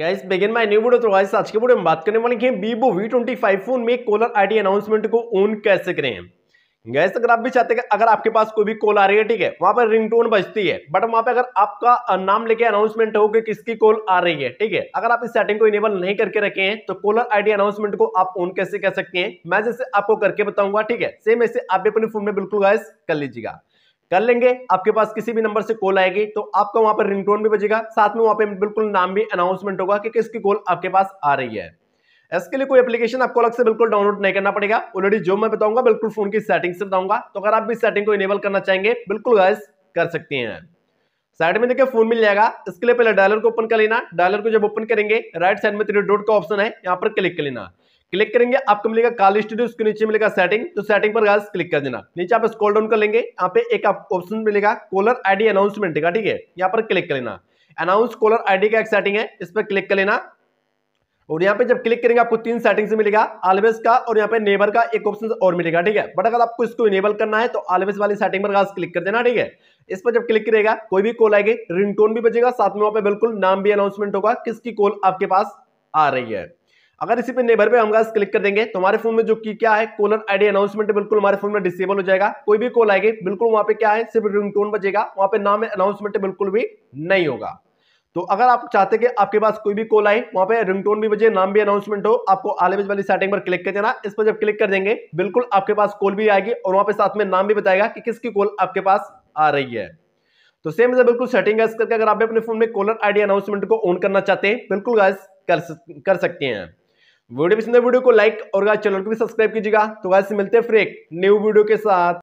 guys begin my new video तो guys आज के वीडियो में बात करने वाले हैं Vivo V twenty five phone में कॉलर आईडी अनाउंसमेंट को ऑन कैसे करें गैस अगर आप भी चाहते हैं अगर आपके पास कोई भी कॉल आ रही है ठीक है वहां पर रिंगटोन बजती है बट वहां पे अगर आपका नाम लेके अनाउंसमेंट हो कि किसकी कॉल आ रही है ठीक है अगर आप इस सेटिंग को इनेबल नहीं करके रखे हैं तो कॉलर आईडी अनाउंसमेंट को आप ऑन कैसे कर सकते हैं मैं जैसे आपको करके बताऊंगा ठीक है सेम ऐसे आप भी अपने फोन में बिल्कुल गैस कर लीजिएगा कर लेंगे आपके पास किसी भी नंबर से कॉल आएगी तो आपका वहां पर रिंगटोन भी बजेगा साथ में वहां पे बिल्कुल नाम भी अनाउंसमेंट होगा कि किसकी कॉल आपके पास आ रही है इसके लिए कोई एप्लीकेशन आपको अलग से बिल्कुल डाउनलोड नहीं करना पड़ेगा ऑलरेडी जो मैं बताऊंगा बिल्कुल फोन की सेटिंग से बताऊंगा तो अगर आप भी सेटिंग को इनेबल करना चाहेंगे बिल्कुल गैस कर सकते हैं साइड में देखिए फोन मिल जाएगा इसके लिए पहले डायलर को ओपन कर लेना डायलर को जब ओपन करेंगे राइट साइड में थ्री डॉट का ऑप्शन है यहाँ पर क्लिक कर लेना क्लिक करेंगे आपको मिलेगा काल स्टूडियो उसके नीचे मिलेगा सेटिंग तो सेटिंग पर गाइस क्लिक कर देना नीचे आप स्क्रॉल डाउन कर लेंगे यहाँ पे एक ऑप्शन मिलेगा कॉलर आईडी अनाउंसमेंट का ठीक है यहाँ पर क्लिक कर लेना अनाउंस कॉलर आईडी का एक सेटिंग है इस पर क्लिक कर लेना और यहाँ पे जब क्लिक करेंगे आपको तीन सेटिंग से मिलेगा ऑलवेज का और यहाँ पे नेबर का एक ऑप्शन और मिलेगा ठीक है बट अगर आपको इसको इनेबल करना है तो ऑलवेज वाली सेटिंग पर खास क्लिक कर देना ठीक है इस पर जब क्लिक करेगा कोई भी कॉल आएगी रिंगटोन भी बजेगा साथ में वहां पे बिल्कुल नाम भी अनाउंसमेंट होगा किसकी कॉल आपके पास आ रही है अगर इसी पे नेबर पे हम गाइस क्लिक कर देंगे तो हमारे फोन में जो की क्या है कॉलर आईडी अनाउंसमेंट बिल्कुल हमारे फोन में डिसेबल हो जाएगा कोई भी कॉल आएगी बिल्कुल वहां पे क्या है सिर्फ रिंगटोन बजेगा वहां पे नाम अनाउंसमेंट बिल्कुल भी नहीं होगा तो अगर आप चाहते कि आपके पास कोई भी कॉल आए वहां पे रिंगटोन भी बजे नाम भी अनाउंसमेंट हो आपको आलेबेज वाली सेटिंग पर क्लिक कर देना इस पर जब क्लिक कर देंगे बिल्कुल आपके पास कॉल भी आएगी और वहां पे साथ में नाम भी बताएगा कि किसकी कॉल आपके पास आ रही है तो सेम से बिल्कुल सेटिंग गैस करके अगर आप अपने फोन में कॉलर आईडी अनाउंसमेंट को ऑन करना चाहते हैं बिल्कुल गैस कर, कर सकते हैं वीडियो पसंद है वीडियो को लाइक और चैनल को भी सब्सक्राइब कीजिएगा तो वैसे मिलते हैं फिर एक न्यू वीडियो के साथ